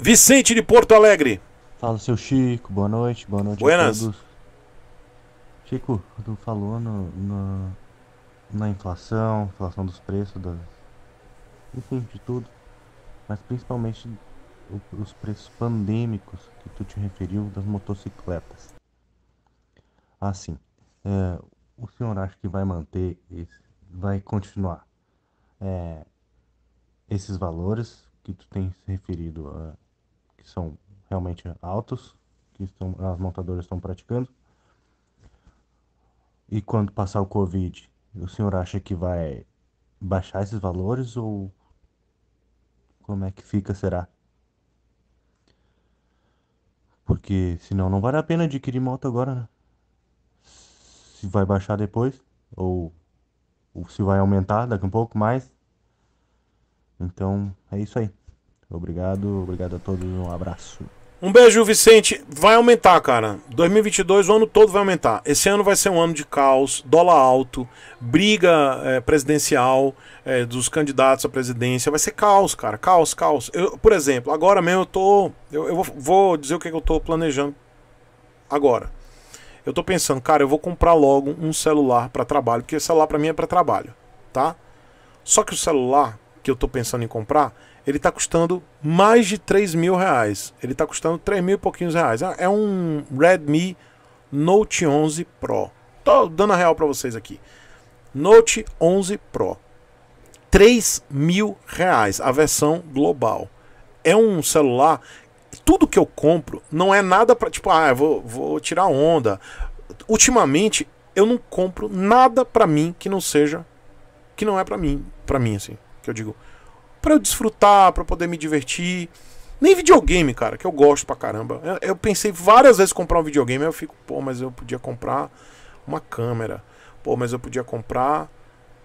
Vicente de Porto Alegre. Fala, seu Chico. Boa noite. Boa noite Buenas. a todos. Chico, tu falou no, no, na inflação, inflação dos preços, das... enfim, de tudo. Mas principalmente os preços pandêmicos que tu te referiu das motocicletas. Assim, é, o senhor acha que vai manter, esse, vai continuar é, esses valores que tu tem referido a é, que são realmente altos, que estão, as montadoras estão praticando. E quando passar o Covid, o senhor acha que vai baixar esses valores ou como é que fica, será? Porque senão não vale a pena adquirir moto agora, né? Se vai baixar depois, ou, ou se vai aumentar daqui um pouco mais. Então é isso aí. Obrigado, obrigado a todos, um abraço. Um beijo, Vicente. Vai aumentar, cara. 2022, o ano todo vai aumentar. Esse ano vai ser um ano de caos, dólar alto, briga é, presidencial é, dos candidatos à presidência. Vai ser caos, cara. Caos, caos. Eu, por exemplo, agora mesmo eu tô. Eu, eu vou, dizer o que, que eu tô planejando agora. Eu tô pensando, cara, eu vou comprar logo um celular para trabalho, porque celular para mim é para trabalho, tá? Só que o celular que eu tô pensando em comprar ele está custando mais de 3 mil reais. Ele está custando 3 mil e pouquinhos reais. Ah, é um Redmi Note 11 Pro. Tô dando a real para vocês aqui. Note 11 Pro. 3 mil reais a versão global. É um celular. Tudo que eu compro não é nada para tipo, ah, vou, vou tirar onda. Ultimamente eu não compro nada para mim que não seja que não é para mim, para mim assim, que eu digo para eu desfrutar, para poder me divertir. Nem videogame, cara, que eu gosto pra caramba. Eu, eu pensei várias vezes comprar um videogame, eu fico, pô, mas eu podia comprar uma câmera. Pô, mas eu podia comprar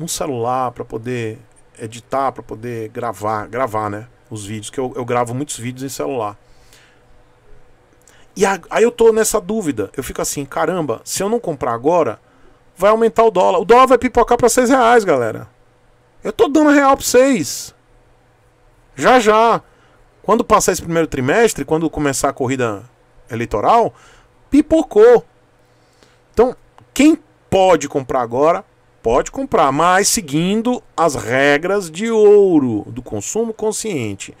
um celular para poder editar, para poder gravar, gravar, né? Os vídeos, que eu, eu gravo muitos vídeos em celular. E a, aí eu tô nessa dúvida. Eu fico assim, caramba, se eu não comprar agora, vai aumentar o dólar. O dólar vai pipocar para 6 reais, galera. Eu tô dando real pra vocês. Já já, quando passar esse primeiro trimestre, quando começar a corrida eleitoral, pipocou. Então, quem pode comprar agora, pode comprar, mas seguindo as regras de ouro do consumo consciente.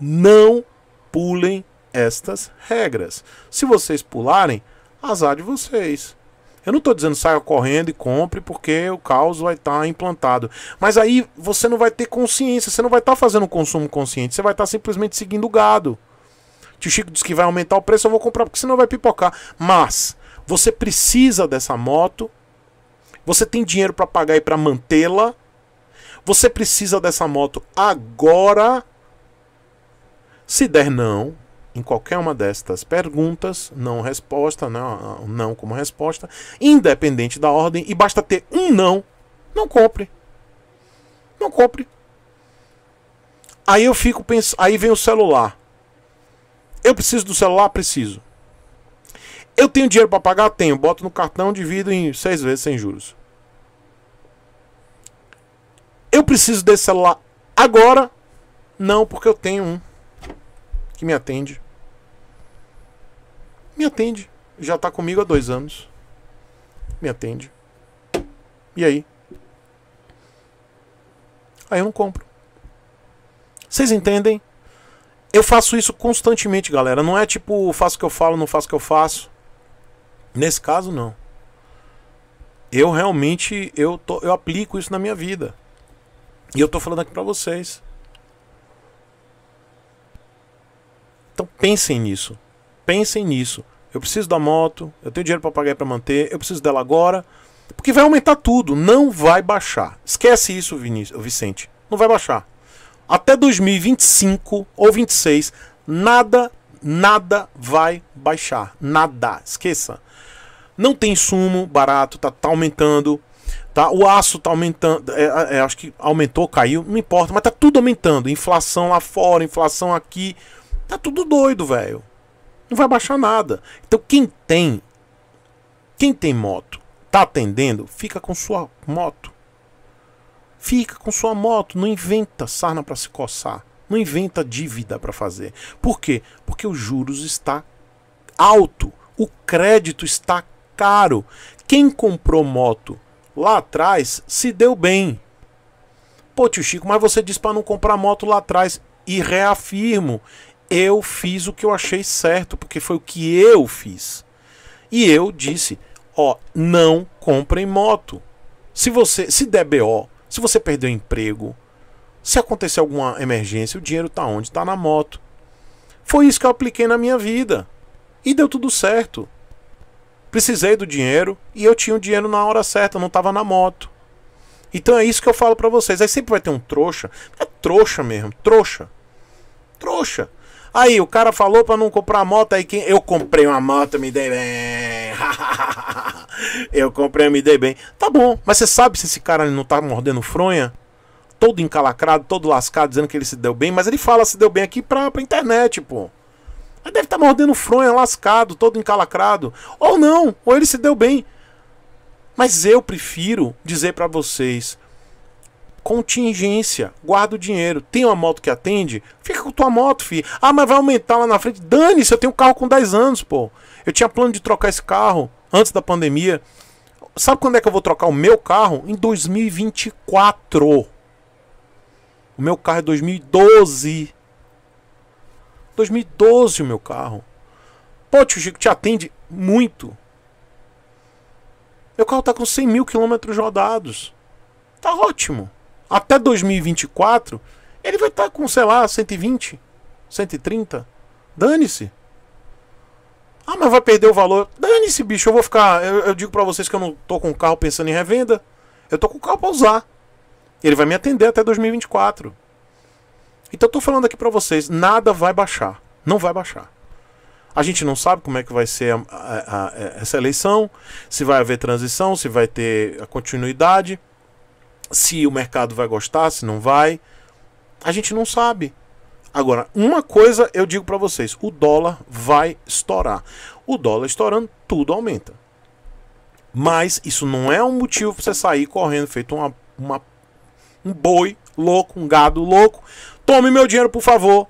Não pulem estas regras. Se vocês pularem, azar de vocês. Eu não estou dizendo saia correndo e compre, porque o caos vai estar tá implantado. Mas aí você não vai ter consciência, você não vai estar tá fazendo um consumo consciente, você vai estar tá simplesmente seguindo o gado. Tio Chico disse que vai aumentar o preço, eu vou comprar porque senão vai pipocar. Mas você precisa dessa moto, você tem dinheiro para pagar e para mantê-la, você precisa dessa moto agora. Se der não, em qualquer uma destas perguntas, não resposta, não, né, não como resposta, independente da ordem, e basta ter um não, não compre. Não compre. Aí eu fico pensando, aí vem o celular. Eu preciso do celular, preciso. Eu tenho dinheiro para pagar, tenho, boto no cartão, divido em seis vezes sem juros. Eu preciso desse celular agora? Não, porque eu tenho um que me atende me atende. Já está comigo há dois anos. Me atende. E aí? Aí eu não compro. Vocês entendem? Eu faço isso constantemente, galera. Não é tipo, faço o que eu falo, não faço o que eu faço. Nesse caso, não. Eu realmente eu, tô, eu aplico isso na minha vida. E eu tô falando aqui para vocês. Então pensem nisso. Pensem nisso. Eu preciso da moto, eu tenho dinheiro para pagar para manter, eu preciso dela agora. Porque vai aumentar tudo, não vai baixar. Esquece isso, Vinícius, Vicente. Não vai baixar. Até 2025 ou 26, nada, nada vai baixar. Nada. Esqueça. Não tem sumo barato, tá, tá aumentando. Tá? O aço tá aumentando. É, é, é, acho que aumentou, caiu, não importa, mas tá tudo aumentando. Inflação lá fora, inflação aqui. Tá tudo doido, velho. Não vai baixar nada. Então quem tem, quem tem moto, tá atendendo, fica com sua moto. Fica com sua moto, não inventa sarna para se coçar, não inventa dívida para fazer. Por quê? Porque os juros está alto, o crédito está caro. Quem comprou moto lá atrás se deu bem. Pô, tio Chico, mas você disse para não comprar moto lá atrás e reafirmo, eu fiz o que eu achei certo, porque foi o que eu fiz. E eu disse: ó, não comprem moto. Se você, se der BO, se você perder o emprego, se acontecer alguma emergência, o dinheiro tá onde? Tá na moto. Foi isso que eu apliquei na minha vida. E deu tudo certo. Precisei do dinheiro e eu tinha o dinheiro na hora certa, não tava na moto. Então é isso que eu falo para vocês. Aí sempre vai ter um trouxa. É trouxa mesmo, trouxa. Trouxa. Aí, o cara falou pra não comprar moto, aí quem... Eu comprei uma moto, me dei bem. eu comprei, me dei bem. Tá bom, mas você sabe se esse cara não tá mordendo fronha? Todo encalacrado, todo lascado, dizendo que ele se deu bem, mas ele fala se deu bem aqui pra, pra internet, pô. Ele deve estar tá mordendo fronha, lascado, todo encalacrado. Ou não, ou ele se deu bem. Mas eu prefiro dizer para vocês, Contingência, guarda o dinheiro. Tem uma moto que atende? Fica com tua moto, fi. Ah, mas vai aumentar lá na frente. Dane-se, eu tenho um carro com 10 anos, pô. Eu tinha plano de trocar esse carro antes da pandemia. Sabe quando é que eu vou trocar o meu carro? Em 2024. O meu carro é 2012. 2012 o meu carro. Pô, tio Chico, te atende muito. Meu carro tá com 100 mil quilômetros rodados. Tá ótimo até 2024, ele vai estar tá com, sei lá, 120, 130. Dane-se. Ah, mas vai perder o valor. Dane-se, bicho. Eu vou ficar. Eu, eu digo para vocês que eu não tô com o carro pensando em revenda. Eu tô com o carro pra usar. Ele vai me atender até 2024. Então eu tô falando aqui para vocês: nada vai baixar. Não vai baixar. A gente não sabe como é que vai ser a, a, a, essa eleição, se vai haver transição, se vai ter a continuidade se o mercado vai gostar, se não vai. A gente não sabe. Agora, uma coisa eu digo para vocês: o dólar vai estourar. O dólar estourando, tudo aumenta. Mas isso não é um motivo para você sair correndo feito uma, uma, um boi louco, um gado louco. Tome meu dinheiro, por favor.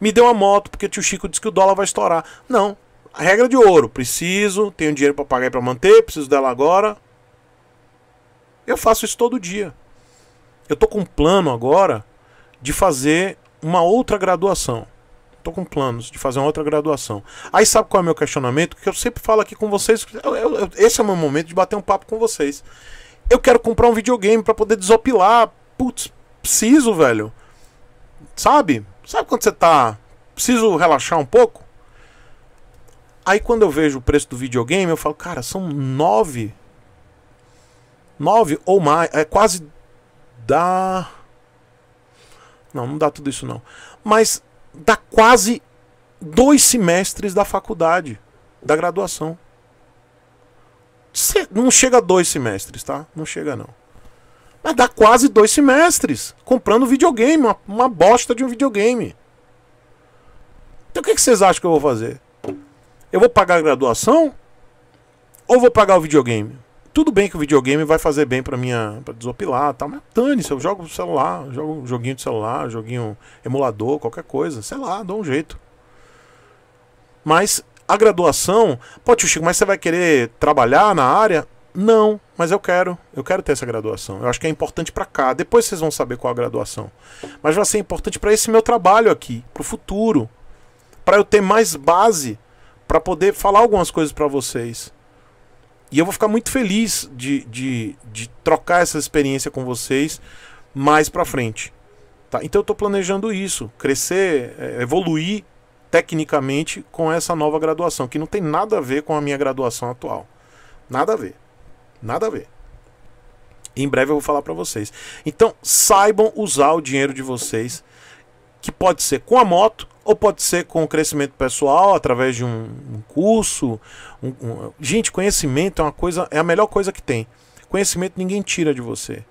Me dê uma moto, porque tio Chico disse que o dólar vai estourar. Não. A regra de ouro: preciso, tenho dinheiro para pagar e para manter, preciso dela agora. Eu faço isso todo dia. Eu tô com um plano agora de fazer uma outra graduação. Tô com planos de fazer uma outra graduação. Aí sabe qual é o meu questionamento? Que eu sempre falo aqui com vocês. Eu, eu, esse é o meu momento de bater um papo com vocês. Eu quero comprar um videogame para poder desopilar. Putz, preciso, velho. Sabe? Sabe quando você tá. Preciso relaxar um pouco? Aí quando eu vejo o preço do videogame, eu falo, cara, são nove 9 ou mais, é quase dá Não, não dá tudo isso não. Mas dá quase dois semestres da faculdade, da graduação. Cê, não chega a dois semestres, tá? Não chega não. Mas dá quase dois semestres comprando videogame, uma, uma bosta de um videogame. Então o que vocês acham que eu vou fazer? Eu vou pagar a graduação ou vou pagar o videogame? Tudo bem que o videogame vai fazer bem pra minha. pra desopilar e tal, mas dane-se, eu jogo celular, jogo joguinho de celular, joguinho emulador, qualquer coisa, sei lá, dou um jeito. Mas a graduação, pô, tio Chico, mas você vai querer trabalhar na área? Não, mas eu quero. Eu quero ter essa graduação. Eu acho que é importante para cá. Depois vocês vão saber qual a graduação. Mas vai ser importante para esse meu trabalho aqui, pro futuro, para eu ter mais base para poder falar algumas coisas para vocês. E eu vou ficar muito feliz de, de, de trocar essa experiência com vocês mais para frente. Tá? Então eu estou planejando isso, crescer, é, evoluir tecnicamente com essa nova graduação, que não tem nada a ver com a minha graduação atual. Nada a ver. Nada a ver. Em breve eu vou falar para vocês. Então, saibam usar o dinheiro de vocês, que pode ser com a moto ou pode ser com o crescimento pessoal, através de um, um curso. Um, um... Gente, conhecimento é uma coisa, é a melhor coisa que tem. Conhecimento ninguém tira de você.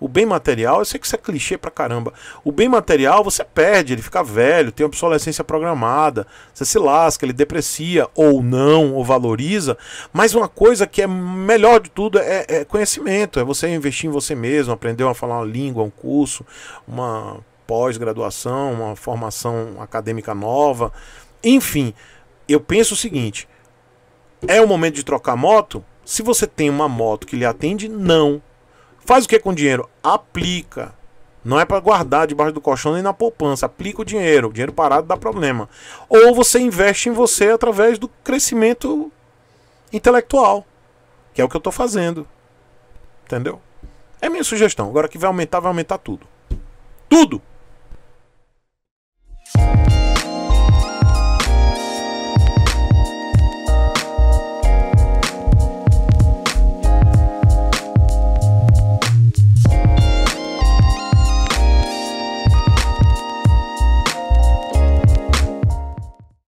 O bem material, eu sei que isso é clichê pra caramba. O bem material você perde, ele fica velho, tem obsolescência programada, você se lasca, ele deprecia ou não, ou valoriza. Mas uma coisa que é melhor de tudo é, é conhecimento, é você investir em você mesmo, aprender a falar uma língua, um curso, uma pós-graduação, uma formação acadêmica nova. Enfim, eu penso o seguinte: é o momento de trocar moto? Se você tem uma moto que lhe atende, não. Faz o que com o dinheiro? Aplica. Não é para guardar debaixo do colchão nem na poupança. Aplica o dinheiro. O dinheiro parado dá problema. Ou você investe em você através do crescimento intelectual, que é o que eu estou fazendo. Entendeu? É minha sugestão. Agora que vai aumentar, vai aumentar tudo. Tudo!